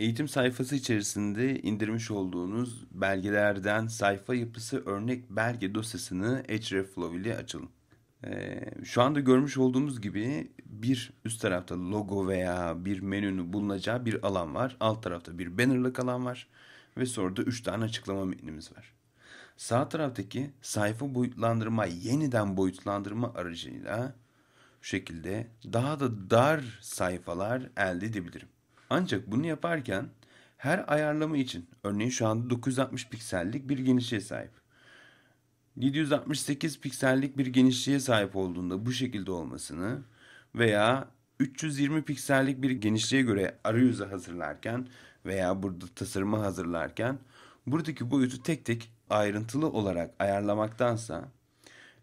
Eğitim sayfası içerisinde indirmiş olduğunuz belgelerden sayfa yapısı örnek belge dosyasını hreflow ile açalım. Ee, şu anda görmüş olduğumuz gibi bir üst tarafta logo veya bir menünün bulunacağı bir alan var. Alt tarafta bir bannerlık alan var ve sonra da 3 tane açıklama metnimiz var. Sağ taraftaki sayfa boyutlandırma yeniden boyutlandırma aracıyla şu şekilde daha da dar sayfalar elde edebilirim. Ancak bunu yaparken her ayarlama için örneğin şu anda 960 piksellik bir genişliğe sahip. 768 piksellik bir genişliğe sahip olduğunda bu şekilde olmasını veya 320 piksellik bir genişliğe göre arayüzü hazırlarken veya burada tasarımı hazırlarken buradaki boyutu tek tek ayrıntılı olarak ayarlamaktansa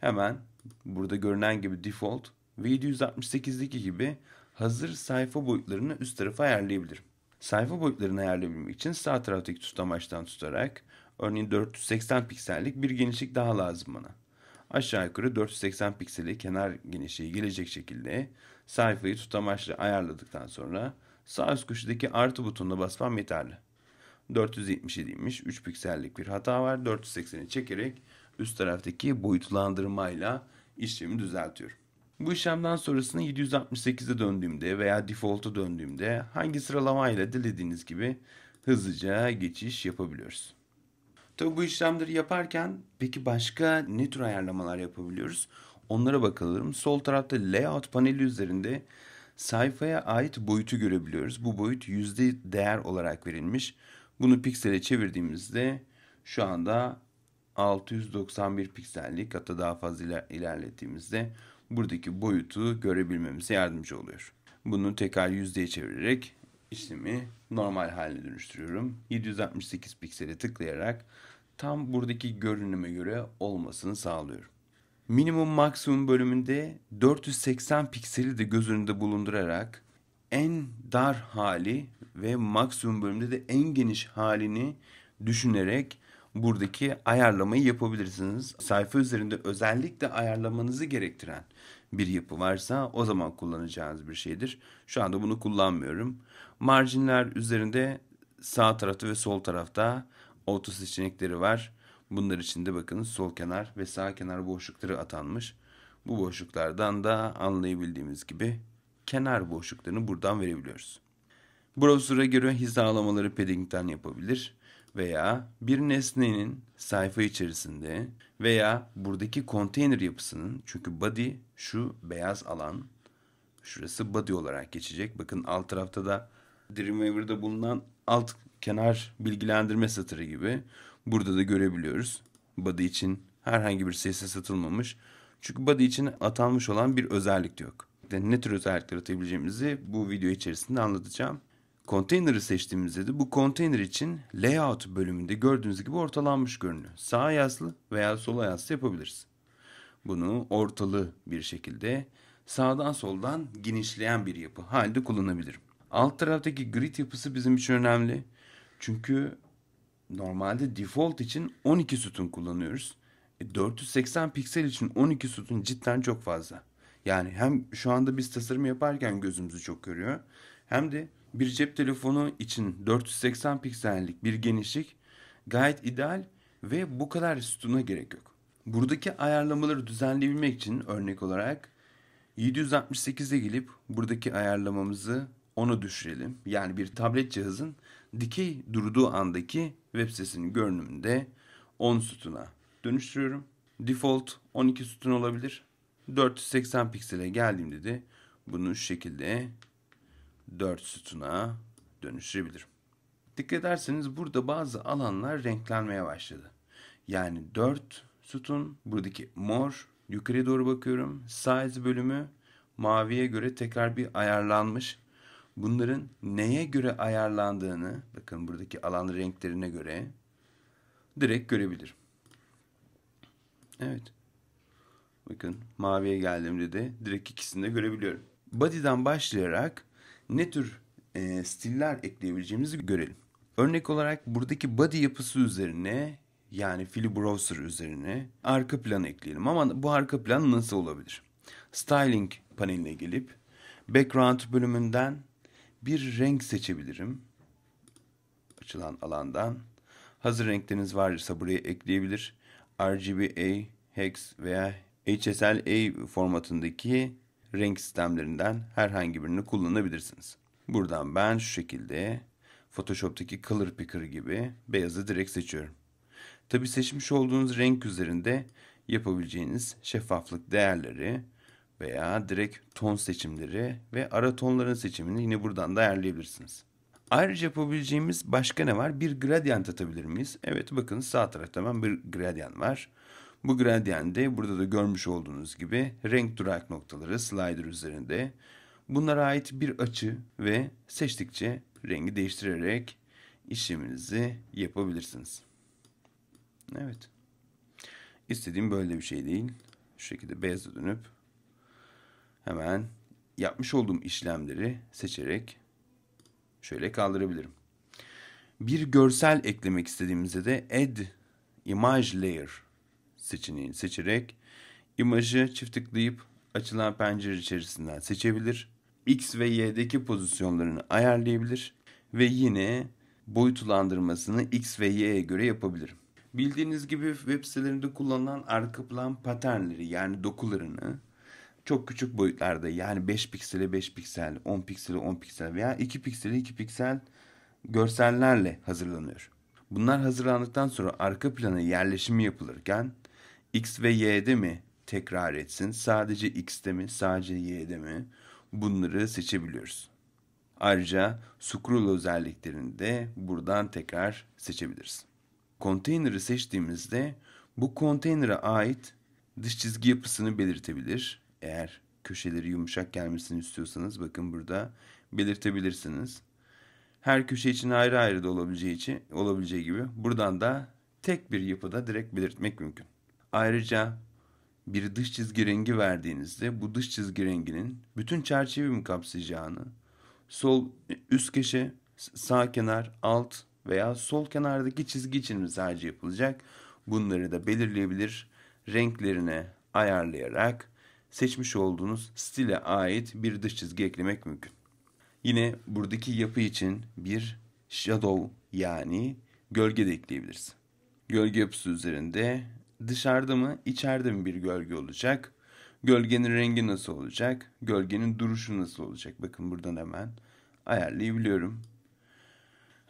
hemen burada görünen gibi default ve 768'deki gibi hazır sayfa boyutlarını üst tarafa ayarlayabilirim. Sayfa boyutlarını ayarlayabilmek için sağ taraftaki tutamaçtan tutarak örneğin 480 piksellik bir genişlik daha lazım bana. Aşağı yukarı 480 pikseli kenar genişliği gelecek şekilde sayfayı tutamaçla ayarladıktan sonra sağ üst köşedeki artı butonuna basmam yeterli. 477'ymiş 3 piksellik bir hata var. 480'i çekerek üst taraftaki boyutlandırmayla işlemi düzeltiyorum. Bu işlemden sonrasını 768'e döndüğümde veya default'a döndüğümde hangi sıralamayla dilediğiniz gibi hızlıca geçiş yapabiliyoruz. Tabi bu işlemleri yaparken peki başka ne tür ayarlamalar yapabiliyoruz? Onlara bakalım. Sol tarafta layout paneli üzerinde sayfaya ait boyutu görebiliyoruz. Bu boyut yüzde değer olarak verilmiş. Bunu piksele çevirdiğimizde şu anda 691 piksellik hatta daha fazla ilerlettiğimizde buradaki boyutu görebilmemize yardımcı oluyor. Bunu tekrar yüzdeye çevirerek işlemi normal haline dönüştürüyorum. 768 piksele tıklayarak tam buradaki görünüme göre olmasını sağlıyorum. Minimum maksimum bölümünde 480 pikseli de göz önünde bulundurarak en dar hali ve maksimum bölümde de en geniş halini düşünerek buradaki ayarlamayı yapabilirsiniz. Sayfa üzerinde özellikle ayarlamanızı gerektiren bir yapı varsa o zaman kullanacağınız bir şeydir. Şu anda bunu kullanmıyorum. Marjinler üzerinde sağ tarafta ve sol tarafta auto seçenekleri var. Bunlar içinde bakın sol kenar ve sağ kenar boşlukları atanmış. Bu boşluklardan da anlayabildiğimiz gibi kenar boşluklarını buradan verebiliyoruz. Browser'a göre hizalamaları padding'den yapabilir veya bir nesnenin sayfa içerisinde veya buradaki konteyner yapısının çünkü body şu beyaz alan şurası body olarak geçecek. Bakın alt tarafta da Dreamweaver'da bulunan alt kenar bilgilendirme satırı gibi burada da görebiliyoruz. Body için herhangi bir sesle satılmamış. Çünkü body için atanmış olan bir özellik de yok. Yani ne tür özellikler atabileceğimizi bu video içerisinde anlatacağım. Konteyner'ı seçtiğimizde de bu konteyner için layout bölümünde gördüğünüz gibi ortalanmış görünüyor. Sağa yaslı veya sola yaslı yapabiliriz. Bunu ortalı bir şekilde sağdan soldan genişleyen bir yapı halde kullanabilirim. Alt taraftaki grid yapısı bizim için önemli. Çünkü normalde default için 12 sütun kullanıyoruz. E 480 piksel için 12 sütun cidden çok fazla. Yani hem şu anda biz tasarım yaparken gözümüzü çok görüyor. Hem de bir cep telefonu için 480 piksellik bir genişlik gayet ideal ve bu kadar sütuna gerek yok. Buradaki ayarlamaları düzenleyebilmek için örnek olarak 768'e gelip buradaki ayarlamamızı ona düşürelim. Yani bir tablet cihazın dikey durduğu andaki web sitesinin görünümünde 10 sütuna dönüştürüyorum. Default 12 sütun olabilir. 480 piksele geldiğimde de bunu şu şekilde 4 sütuna dönüşebilir. Dikkat ederseniz burada bazı alanlar renklenmeye başladı. Yani 4 sütun, buradaki mor, yukarı doğru bakıyorum. Size bölümü maviye göre tekrar bir ayarlanmış. Bunların neye göre ayarlandığını, bakın buradaki alan renklerine göre direkt görebilirim. Evet. Bakın maviye geldiğimde de direkt ikisini de görebiliyorum. Body'den başlayarak ne tür e, stiller ekleyebileceğimizi görelim. Örnek olarak buradaki body yapısı üzerine yani fili Browser üzerine arka plan ekleyelim. Ama bu arka plan nasıl olabilir? Styling paneline gelip background bölümünden bir renk seçebilirim. Açılan alandan. Hazır renkleriniz varsa buraya ekleyebilir. RGBA, hex veya HSLA formatındaki renk sistemlerinden herhangi birini kullanabilirsiniz. Buradan ben şu şekilde Photoshop'taki Color Picker gibi beyazı direkt seçiyorum. Tabi seçmiş olduğunuz renk üzerinde yapabileceğiniz şeffaflık değerleri veya direkt ton seçimleri ve ara tonların seçimini yine buradan da ayarlayabilirsiniz. Ayrıca yapabileceğimiz başka ne var? Bir gradient atabilir miyiz? Evet bakın sağ tarafta hemen bir gradient var. Bu gradyende burada da görmüş olduğunuz gibi renk durak noktaları slider üzerinde. Bunlara ait bir açı ve seçtikçe rengi değiştirerek işleminizi yapabilirsiniz. Evet. İstediğim böyle bir şey değil. Şu şekilde beyaza dönüp hemen yapmış olduğum işlemleri seçerek şöyle kaldırabilirim. Bir görsel eklemek istediğimizde de add image layer seçeneğini seçerek imajı çift tıklayıp açılan pencere içerisinden seçebilir. X ve Y'deki pozisyonlarını ayarlayabilir ve yine boyutlandırmasını X ve Y'ye göre yapabilirim. Bildiğiniz gibi web sitelerinde kullanılan arka plan paternleri yani dokularını çok küçük boyutlarda yani 5 piksele 5 piksel, 10 piksele 10 piksel veya 2 piksele 2 piksel görsellerle hazırlanıyor. Bunlar hazırlandıktan sonra arka plana yerleşimi yapılırken X ve Y'de mi tekrar etsin? Sadece X'te mi? Sadece Y'de mi? Bunları seçebiliyoruz. Ayrıca scroll özelliklerini de buradan tekrar seçebiliriz. Konteyner'ı seçtiğimizde bu konteynere ait dış çizgi yapısını belirtebilir. Eğer köşeleri yumuşak gelmesini istiyorsanız bakın burada belirtebilirsiniz. Her köşe için ayrı ayrı da olabileceği için olabileceği gibi buradan da tek bir yapıda direkt belirtmek mümkün. Ayrıca bir dış çizgi rengi verdiğinizde bu dış çizgi renginin bütün çerçeveyi mi kapsayacağını, sol üst köşe, sağ kenar, alt veya sol kenardaki çizgi için mi sadece yapılacak? Bunları da belirleyebilir, renklerine ayarlayarak seçmiş olduğunuz stile ait bir dış çizgi eklemek mümkün. Yine buradaki yapı için bir shadow yani gölge de ekleyebiliriz. Gölge yapısı üzerinde Dışarıda mı, içeride mi bir gölge olacak? Gölgenin rengi nasıl olacak? Gölgenin duruşu nasıl olacak? Bakın buradan hemen ayarlayabiliyorum.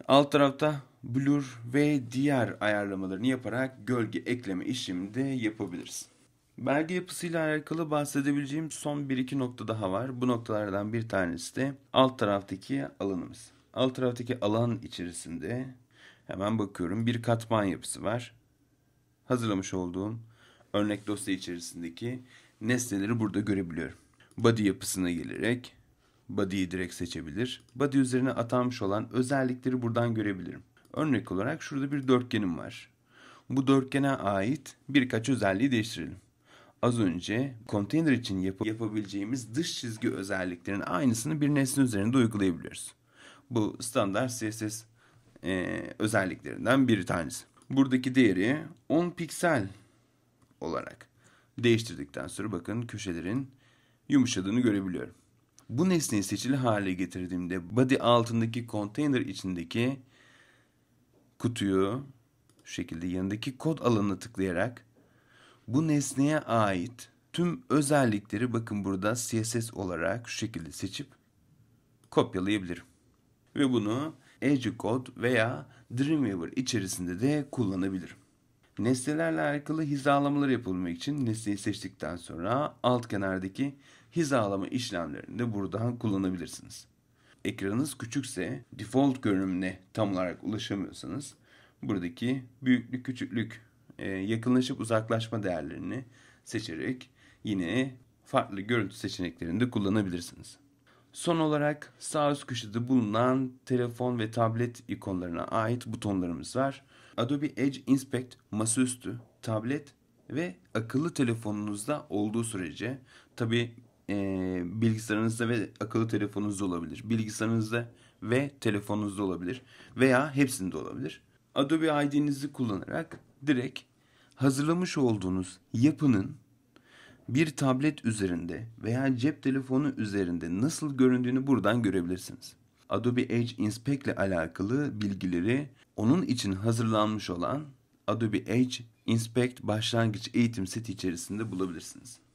Alt tarafta blur ve diğer ayarlamalarını yaparak gölge ekleme işlemini de yapabiliriz. Belge yapısıyla alakalı bahsedebileceğim son bir iki nokta daha var. Bu noktalardan bir tanesi de alt taraftaki alanımız. Alt taraftaki alan içerisinde hemen bakıyorum bir katman yapısı var hazırlamış olduğum örnek dosya içerisindeki nesneleri burada görebiliyorum. Body yapısına gelerek body'yi direkt seçebilir. Body üzerine atanmış olan özellikleri buradan görebilirim. Örnek olarak şurada bir dörtgenim var. Bu dörtgene ait birkaç özelliği değiştirelim. Az önce container için yap- yapabileceğimiz dış çizgi özelliklerinin aynısını bir nesne üzerinde uygulayabiliyoruz. Bu standart CSS e, özelliklerinden bir tanesi buradaki değeri 10 piksel olarak değiştirdikten sonra bakın köşelerin yumuşadığını görebiliyorum. Bu nesneyi seçili hale getirdiğimde body altındaki container içindeki kutuyu şu şekilde yanındaki kod alanına tıklayarak bu nesneye ait tüm özellikleri bakın burada CSS olarak şu şekilde seçip kopyalayabilirim. Ve bunu Edge Code veya Dreamweaver içerisinde de kullanabilirim. Nesnelerle alakalı hizalamalar yapılmak için nesneyi seçtikten sonra alt kenardaki hizalama işlemlerini de buradan kullanabilirsiniz. Ekranınız küçükse default görünümüne tam olarak ulaşamıyorsanız buradaki büyüklük küçüklük e, yakınlaşıp uzaklaşma değerlerini seçerek yine farklı görüntü seçeneklerini de kullanabilirsiniz. Son olarak sağ üst köşede bulunan telefon ve tablet ikonlarına ait butonlarımız var. Adobe Edge Inspect masaüstü, tablet ve akıllı telefonunuzda olduğu sürece tabi e, bilgisayarınızda ve akıllı telefonunuzda olabilir. Bilgisayarınızda ve telefonunuzda olabilir veya hepsinde olabilir. Adobe ID'nizi kullanarak direkt hazırlamış olduğunuz yapının bir tablet üzerinde veya cep telefonu üzerinde nasıl göründüğünü buradan görebilirsiniz. Adobe Edge Inspect ile alakalı bilgileri onun için hazırlanmış olan Adobe Edge Inspect başlangıç eğitim seti içerisinde bulabilirsiniz.